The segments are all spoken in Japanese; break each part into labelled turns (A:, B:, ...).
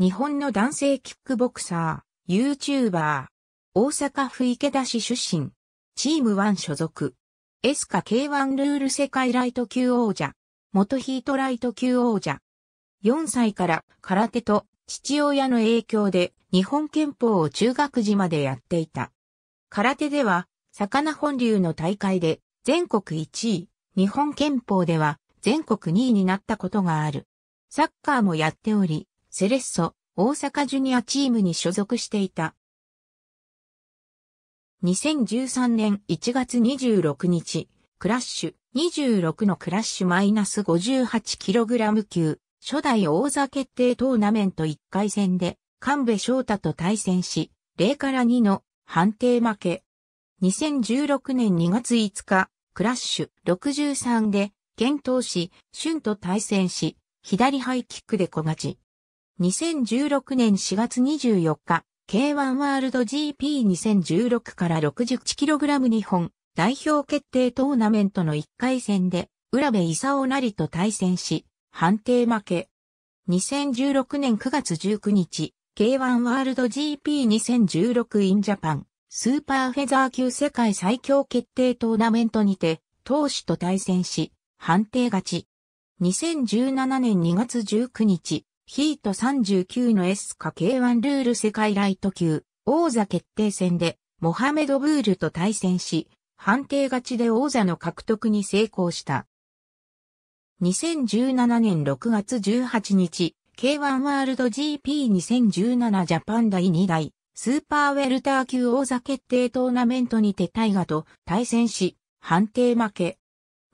A: 日本の男性キックボクサー、YouTuber。大阪府池田市出身。チームワン所属。エスカ K1 ルール世界ライト級王者。元ヒートライト級王者。4歳から空手と父親の影響で日本憲法を中学時までやっていた。空手では、魚本流の大会で全国1位、日本憲法では全国2位になったことがある。サッカーもやっており、セレッソ、大阪ジュニアチームに所属していた。2013年1月26日、クラッシュ26のクラッシュマイナス 58kg 級、初代王座決定トーナメント1回戦で、神戸翔太と対戦し、0から2の判定負け。2016年2月5日、クラッシュ63で、検討し、春と対戦し、左ハイキックで小勝ち。2016年4月24日、K1 ワールド GP2016 から6 1 k g 日本、代表決定トーナメントの1回戦で、浦部勲りと対戦し、判定負け。2016年9月19日、K1 ワールド GP2016 インジャパン、スーパーフェザー級世界最強決定トーナメントにて、投手と対戦し、判定勝ち。2017年2月19日、ヒート39の S×K1 ルール世界ライト級、王座決定戦で、モハメド・ブールと対戦し、判定勝ちで王座の獲得に成功した。2017年6月18日、K1 ワールド GP2017 ジャパン第2代、スーパーウェルター級王座決定トーナメントにてタイガと対戦し、判定負け。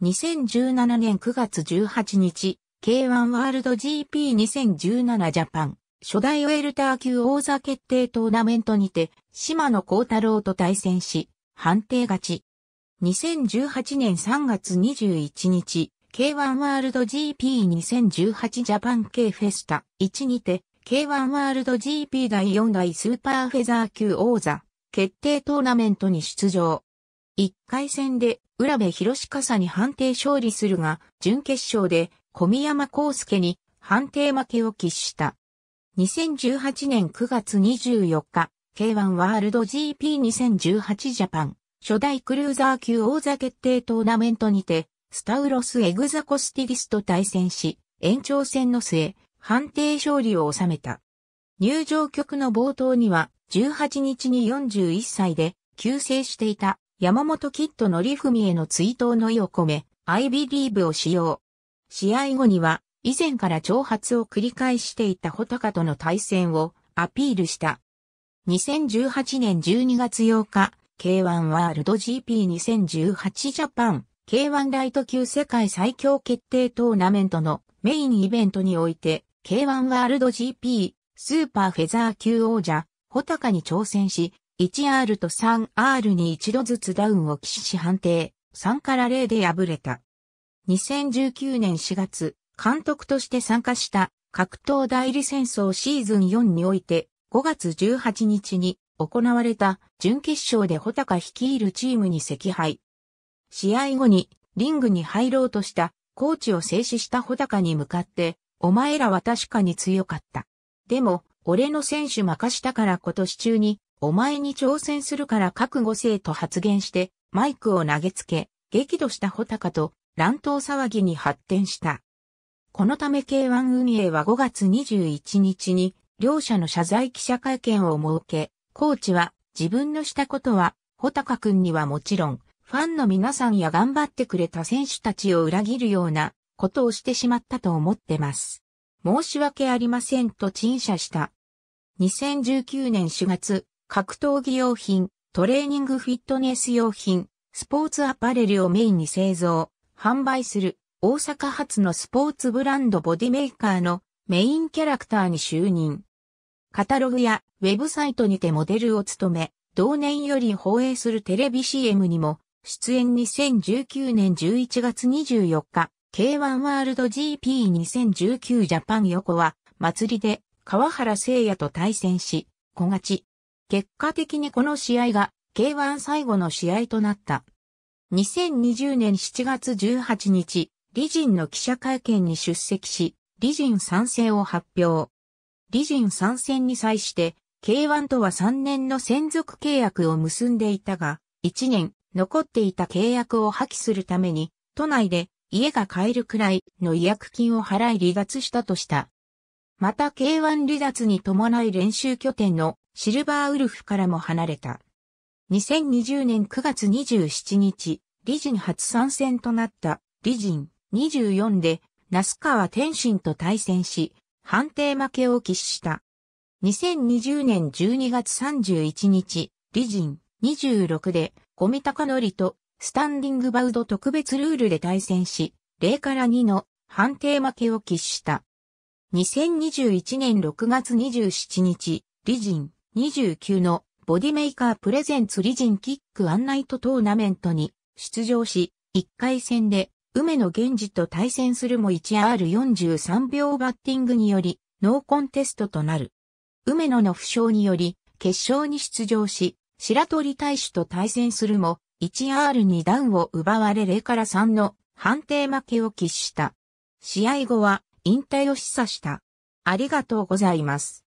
A: 2017年9月18日、K1 ワールド GP2017 ジャパン、初代ウェルター級王座決定トーナメントにて、島野幸太郎と対戦し、判定勝ち。2018年3月21日、K1 ワールド GP2018 ジャパン K フェスタ1にて、K1 ワールド GP 第4代スーパーフェザー級王座決定トーナメントに出場。1回戦で浦部博士に判定勝利するが、準決勝で小宮山康介に判定負けを喫した。2018年9月24日、K1 ワールド GP2018 ジャパン、初代クルーザー級王座決定トーナメントにて、スタウロス・エグザコスティリスと対戦し、延長戦の末、判定勝利を収めた。入場局の冒頭には、18日に41歳で、救世していた山本キッドのリフミへの追悼の意を込め、I believe を使用。試合後には、以前から挑発を繰り返していた穂高との対戦をアピールした。2018年12月8日、K1 ワールド GP2018 ジャパン、K1 ライト級世界最強決定トーナメントのメインイベントにおいて、K1 ワールド GP、スーパーフェザー級王者、穂高に挑戦し、1R と 3R に一度ずつダウンを起死し判定、3から0で敗れた。2019年4月、監督として参加した格闘代理戦争シーズン4において、5月18日に行われた準決勝で穂高率いるチームに惜敗。試合後にリングに入ろうとしたコーチを制止した穂高に向かって、お前らは確かに強かった。でも、俺の選手任したから今年中に、お前に挑戦するから覚悟せえと発言して、マイクを投げつけ、激怒した穂高と乱闘騒ぎに発展した。このため K1 運営は5月21日に両者の謝罪記者会見を設け、コーチは自分のしたことは、穂高くんにはもちろん、ファンの皆さんや頑張ってくれた選手たちを裏切るようなことをしてしまったと思ってます。申し訳ありませんと陳謝した。2019年4月、格闘技用品、トレーニングフィットネス用品、スポーツアパレルをメインに製造、販売する大阪発のスポーツブランドボディメーカーのメインキャラクターに就任。カタログやウェブサイトにてモデルを務め、同年より放映するテレビ CM にも出演2019年11月24日、K1 ワールド GP2019 ジャパン横は祭りで川原聖也と対戦し、小勝ち。結果的にこの試合が K1 最後の試合となった。2020年7月18日、理人の記者会見に出席し、理人参戦を発表。理人参戦に際して、K1 とは3年の専属契約を結んでいたが、1年残っていた契約を破棄するために、都内で家が買えるくらいの違約金を払い離脱したとした。また K1 離脱に伴い練習拠点のシルバーウルフからも離れた。2020年9月27日、理人初参戦となった理人24で、那須川天心と対戦し、判定負けを喫した。2020年12月31日、理人26で、小見隆則とスタンディングバウド特別ルールで対戦し、0から2の判定負けを喫した。2021年6月27日、理人29のボディメイカープレゼンツ理人キックアンナイトトーナメントに出場し、1回戦で梅野源氏と対戦するも 1R43 秒バッティングにより、ノーコンテストとなる。梅野の負傷により、決勝に出場し、白鳥大使と対戦するも、1R2 ダウンを奪われ0から3の判定負けを喫した。試合後は引退を示唆した。ありがとうございます。